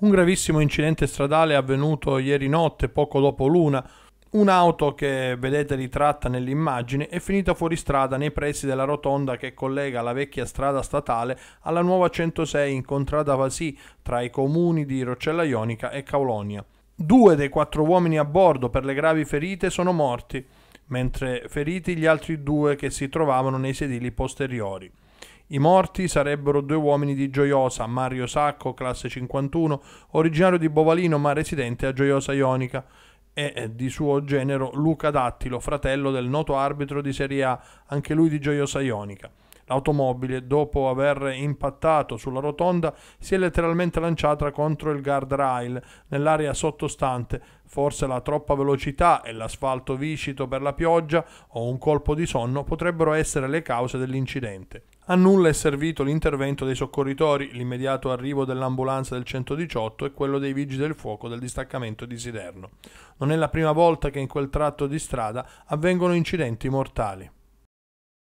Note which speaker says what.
Speaker 1: un gravissimo incidente stradale è avvenuto ieri notte, poco dopo l'una. Un'auto che vedete ritratta nell'immagine è finita fuori strada nei pressi della rotonda che collega la vecchia strada statale alla nuova 106 incontrata Vasì tra i comuni di Roccella Ionica e Caulonia. Due dei quattro uomini a bordo per le gravi ferite sono morti, mentre feriti gli altri due che si trovavano nei sedili posteriori. I morti sarebbero due uomini di Gioiosa, Mario Sacco, classe 51, originario di Bovalino ma residente a Gioiosa Ionica, e di suo genero Luca Dattilo, fratello del noto arbitro di Serie A, anche lui di Gioiosa Ionica. L'automobile, dopo aver impattato sulla rotonda, si è letteralmente lanciata contro il guardrail nell'area sottostante. Forse la troppa velocità e l'asfalto viscito per la pioggia o un colpo di sonno potrebbero essere le cause dell'incidente. A nulla è servito l'intervento dei soccorritori, l'immediato arrivo dell'ambulanza del 118 e quello dei vigili del fuoco del distaccamento di Siderno. Non è la prima volta che in quel tratto di strada avvengono incidenti mortali.